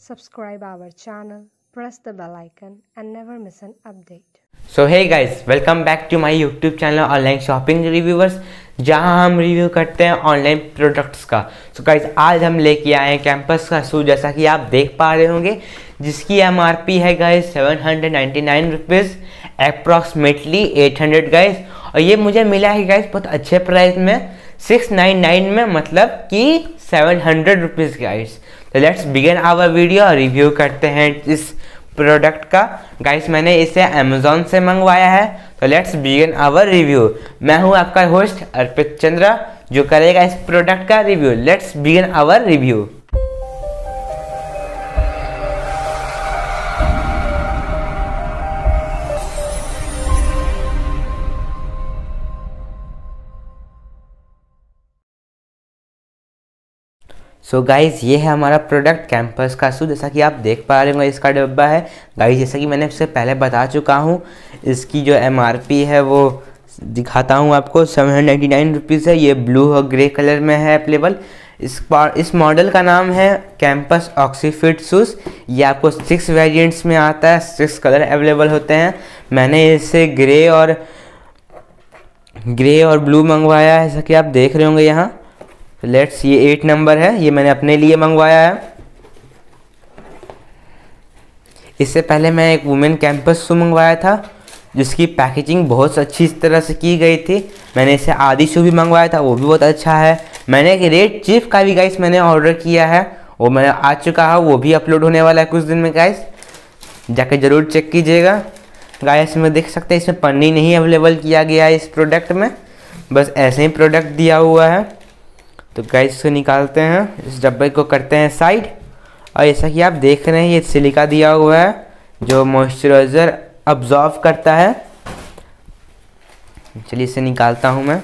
subscribe our channel, press the bell icon and never miss an update. so hey guys welcome back to my youtube channel online shopping reviewers जहाँ हम review करते हैं online products का सो so guys आज हम लेके आए हैं कैंपस का शू जैसा कि आप देख पा रहे होंगे जिसकी एम आर पी है guys seven hundred ninety nine rupees approximately eight hundred guys और ये मुझे मिला है गाइज बहुत अच्छे प्राइस में सिक्स नाइन नाइन में मतलब कि सेवन हंड्रेड रुपीज़ गाइज तो let's begin our video review करते हैं इस प्रोडक्ट का गाइस मैंने इसे अमेजोन से मंगवाया है तो लेट्स बिगेन आवर रिव्यू मैं हूं आपका होस्ट अर्पित चंद्रा जो करेगा इस प्रोडक्ट का review let's begin our review so so guys ये है हमारा प्रोडक्ट कैंपस का सू जैसा कि आप देख पा रहे हो इसका डब्बा है गाइज जैसा कि मैंने इससे पहले बता चुका हूँ इसकी जो एम है वो दिखाता हूँ आपको सेवन हंड्रेड है ये ब्लू और ग्रे कलर में है अवेलेबल इस इस मॉडल का नाम है कैंपस ऑक्सीफिट शूज़ ये आपको सिक्स वेरिएंट्स में आता है सिक्स कलर अवेलेबल होते हैं मैंने इसे ग्रे और ग्रे और ब्लू मंगवाया है जैसा कि आप देख रहे होंगे यहाँ लेट्स ये एट नंबर है ये मैंने अपने लिए मंगवाया है इससे पहले मैं एक वुमेन कैंपस शू मंगवाया था जिसकी पैकेजिंग बहुत अच्छी तरह से की गई थी मैंने इसे आदि शू भी मंगवाया था वो भी बहुत अच्छा है मैंने एक रेड चिप का भी गाइस मैंने ऑर्डर किया है वो मैंने आ चुका है वो भी अपलोड होने वाला है कुछ दिन में गाइस जाके ज़रूर चेक कीजिएगा गाइस में देख सकते हैं इसमें पन्नी नहीं अवेलेबल किया गया है इस प्रोडक्ट में बस ऐसे ही प्रोडक्ट दिया हुआ है तो गैस को निकालते हैं इस डब्बे को करते हैं साइड और जैसा कि आप देख रहे हैं ये सिलिका दिया हुआ है जो मॉइस्चराइज़र अब्जॉर्व करता है चलिए इसे निकालता हूँ मैं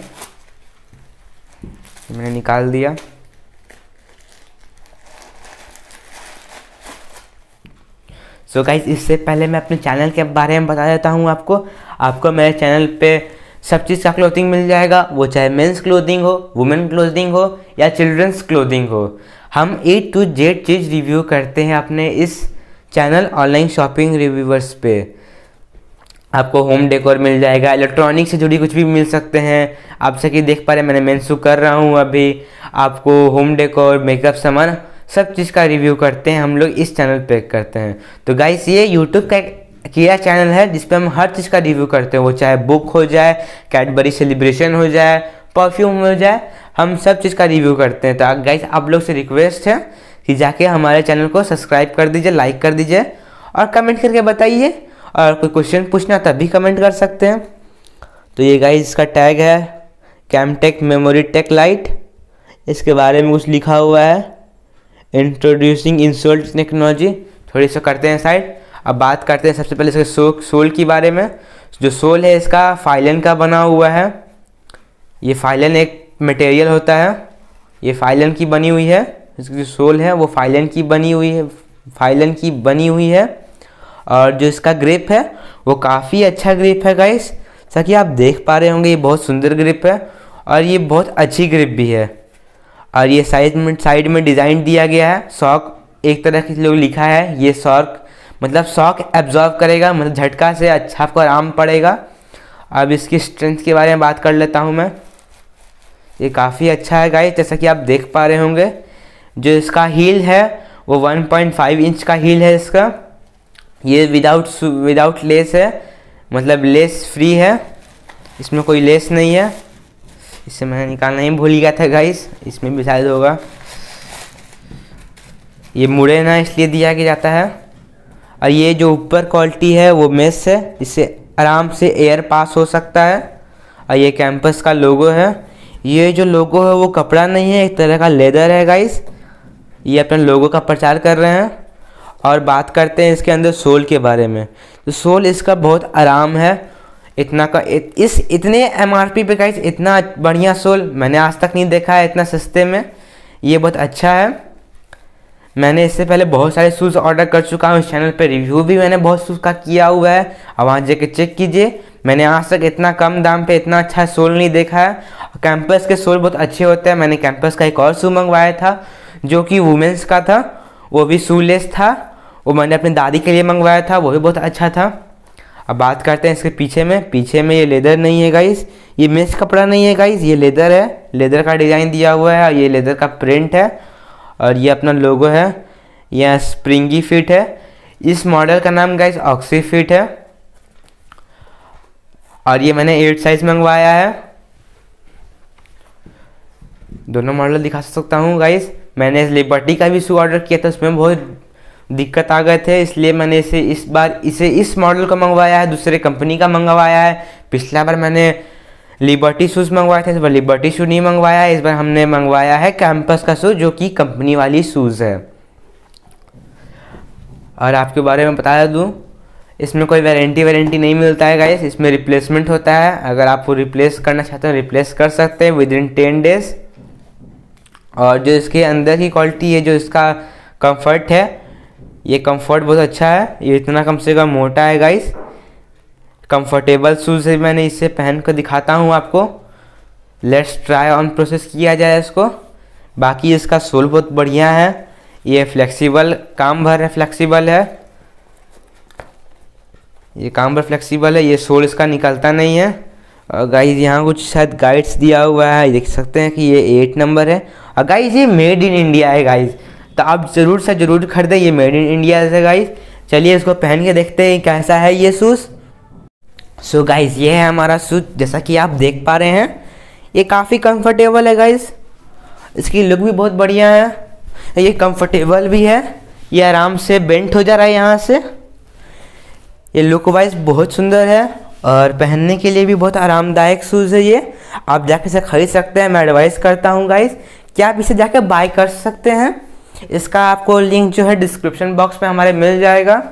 मैंने निकाल दिया सो so गाइज इससे पहले मैं अपने चैनल के बारे में बता देता हूँ आपको आपको मेरे चैनल पे सब चीज़ का क्लोथिंग मिल जाएगा वो चाहे मेंस क्लोथिंग हो वुमेन क्लोथिंग हो या चिल्ड्रंस क्लोथिंग हो हम ए टू जेड चीज़ रिव्यू करते हैं अपने इस चैनल ऑनलाइन शॉपिंग रिव्यूवर्स पे आपको होम डेकोर मिल जाएगा इलेक्ट्रॉनिक से जुड़ी कुछ भी मिल सकते हैं आप सकी देख पा रहे मैंने मेन्सू कर रहा हूँ अभी आपको होम डेकोर मेकअप सामान सब चीज़ का रिव्यू करते हैं हम लोग इस चैनल पे करते हैं तो गाइस ये यूट्यूब का एक कीड़ा चैनल है जिसपे हम हर चीज़ का रिव्यू करते हैं वो चाहे बुक हो जाए कैडबरी सेलिब्रेशन हो जाए परफ्यूम हो जाए हम सब चीज़ का रिव्यू करते हैं तो गाइज आप लोग से रिक्वेस्ट है कि जाके हमारे चैनल को सब्सक्राइब कर दीजिए लाइक कर दीजिए और कमेंट करके बताइए और कोई क्वेश्चन पूछना तब भी कमेंट कर सकते हैं तो ये गाइज इसका टैग है कैमटेक मेमोरी टेक लाइट इसके बारे में कुछ लिखा हुआ है इंट्रोड्यूसिंग इंसोल्ट टेक्नोलॉजी थोड़ी सा करते हैं साइड अब बात करते हैं सबसे पहले इसके सो, सोल के बारे में जो सोल है इसका फाइलन का बना हुआ है ये फाइलन एक मटेरियल होता है ये फाइलन की बनी हुई है इसकी जो सोल है वो फाइलन की बनी हुई है फाइलन की बनी हुई है और जो इसका ग्रिप है वो काफ़ी अच्छा ग्रिप है गाइस जैसा कि आप देख पा रहे होंगे ये बहुत सुंदर ग्रिप है और ये बहुत अच्छी ग्रिप भी है और ये साइड में साइड में डिज़ाइन दिया गया है शॉक एक तरह से लोग लिखा है ये शॉक मतलब शॉक एब्जॉर्व करेगा मतलब झटका से अच्छा आपको आराम पड़ेगा अब इसकी स्ट्रेंथ के बारे में बात कर लेता हूँ मैं ये काफ़ी अच्छा है गाइस जैसा कि आप देख पा रहे होंगे जो इसका हील है वो 1.5 इंच का हील है इसका ये विदाउट विदाउट लेस है मतलब लेस फ्री है इसमें कोई लेस नहीं है इससे मैंने निकालना ही भूल गया था गाइस इसमें भी शायद होगा ये मुड़े ना इसलिए दिया गया जाता है और ये जो ऊपर क्वालिटी है वो मेस है इससे आराम से एयर पास हो सकता है और ये कैंपस का लोगो है ये जो लोगो है वो कपड़ा नहीं है एक तरह का लेदर है गाइस ये अपने लोगों का प्रचार कर रहे हैं और बात करते हैं इसके अंदर सोल के बारे में तो सोल इसका बहुत आराम है इतना का इत, इस इतने एम आर पी पे गाइस इतना बढ़िया सोल मैंने आज तक नहीं देखा है इतना सस्ते में ये बहुत अच्छा है मैंने इससे पहले बहुत सारे शूज़ ऑर्डर कर चुका हूँ इस चैनल पर रिव्यू भी मैंने बहुत शूज़ का किया हुआ है अब वहाँ जाके चेक कीजिए मैंने आज तक इतना कम दाम पे इतना अच्छा सोल नहीं देखा है कैंपस के सोल बहुत अच्छे होते हैं मैंने कैंपस का एक और शू मंगवाया था जो कि वुमेंस का था वो भी शूलेस था वो मैंने अपनी दादी के लिए मंगवाया था वो भी बहुत अच्छा था अब बात करते हैं इसके पीछे में पीछे में ये लेदर नहीं है गाइस ये मेस कपड़ा नहीं है गाइस ये लेदर है लेदर का डिज़ाइन दिया हुआ है और ये लेदर का प्रिंट है और ये अपना लोगो है यह स्प्रिंगी फिट है इस मॉडल का नाम गाइस ऑक्सी फिट है और ये मैंने एट साइज मंगवाया है दोनों मॉडल दिखा सकता हूँ गाइस मैंने इस लिबर्टी का भी शू ऑर्डर किया था उसमें बहुत दिक्कत आ गए थे इसलिए मैंने इसे इस बार इसे इस मॉडल का मंगवाया है दूसरे कंपनी का मंगवाया है पिछला बार मैंने लिबर्टी शूज़ मंगवाए थे इस बार लिबर्टी शूज़ नहीं मंगवाया है इस बार हमने मंगवाया है कैंपस का शूज़ जो कि कंपनी वाली शूज़ है और आपके बारे में बता दूँ इसमें कोई वारंटी वारंटी नहीं मिलता है गाइस इसमें रिप्लेसमेंट होता है अगर आप वो रिप्लेस करना चाहते हो रिप्लेस कर सकते हैं विद इन टेन डेज और जो इसके अंदर की क्वालिटी है जो इसका कंफर्ट है ये कंफर्ट बहुत अच्छा है ये इतना कम से कम मोटा है गाइस कंफर्टेबल शूज़ है मैंने इसे पहन कर दिखाता हूँ आपको लेट्स ट्राई ऑन प्रोसेस किया जाए इसको बाकी इसका सोल बहुत बढ़िया है ये फ्लेक्सिबल काम भर है फ्लेक्सिबल है ये काम भर फ्लेक्सिबल है ये सोल इसका निकलता नहीं है और गाइज यहाँ कुछ शायद गाइड्स दिया हुआ है देख सकते हैं कि ये एट नंबर है और गाइज ये मेड इन इंडिया है गाइज तो आप ज़रूर से ज़रूर खरीदें ये मेड इन इंडिया है गाइज चलिए इसको पहन के देखते हैं कैसा है ये शूज़ सो so गाइज़ ये है हमारा शूज़ जैसा कि आप देख पा रहे हैं ये काफ़ी कंफर्टेबल है गाइज़ इसकी लुक भी बहुत बढ़िया है ये कंफर्टेबल भी है ये आराम से बेंट हो जा रहा है यहाँ से ये लुक वाइज बहुत सुंदर है और पहनने के लिए भी बहुत आरामदायक शूज़ है ये आप जाके इसे ख़रीद सकते हैं मैं एडवाइस करता हूँ गाइज़ क्या आप इसे जाके बाय कर सकते हैं इसका आपको लिंक जो है डिस्क्रिप्शन बॉक्स में हमारे मिल जाएगा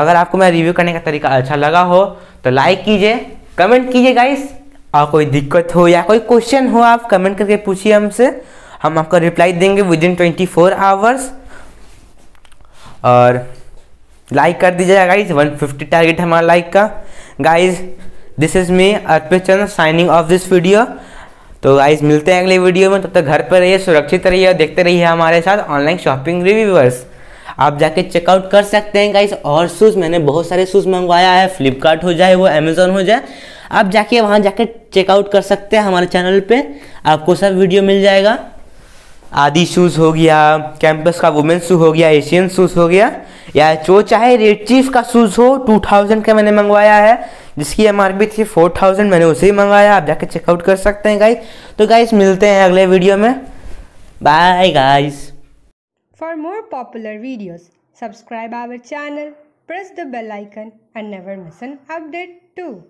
अगर आपको मेरा रिव्यू करने का तरीका अच्छा लगा हो तो लाइक कीजिए कमेंट कीजिए गाइस और कोई दिक्कत हो या कोई क्वेश्चन हो आप कमेंट करके पूछिए हमसे हम आपका रिप्लाई देंगे within twenty four hours और लाइक कर दीजिएगा गाइज 150 टारगेट हमारा लाइक का guys this is me Arpit Chandra signing off this video तो गाइज मिलते हैं अगले वीडियो में तब तो तक घर पर रहिए सुरक्षित रहिए और देखते रहिए हमारे साथ ऑनलाइन शॉपिंग रिव्यूअर्स आप जाके चेकआउट कर सकते हैं गाइस और शूज़ मैंने बहुत सारे शूज़ मंगवाया है फ्लिपकार्ट हो जाए वो अमेज़ोन हो जाए आप जाके वहाँ जाके चेकआउट कर सकते हैं हमारे चैनल पर आपको सब वीडियो मिल जाएगा आदि शूज़ हो गया कैंपस का वुमेन शू हो गया एशियन शूज़ हो गया या जो चाहे रेड चीफ का शूज़ हो टू थाउजेंड का मैंने मंगवाया है जिसकी एम आर पी थी फोर थाउजेंड मैंने उसे ही मंगवाया आप जाके चेकआउट कर सकते हैं गाइस तो गाइस मिलते हैं अगले वीडियो में bye guys For more popular videos, subscribe our channel, press the bell icon and never miss an update too.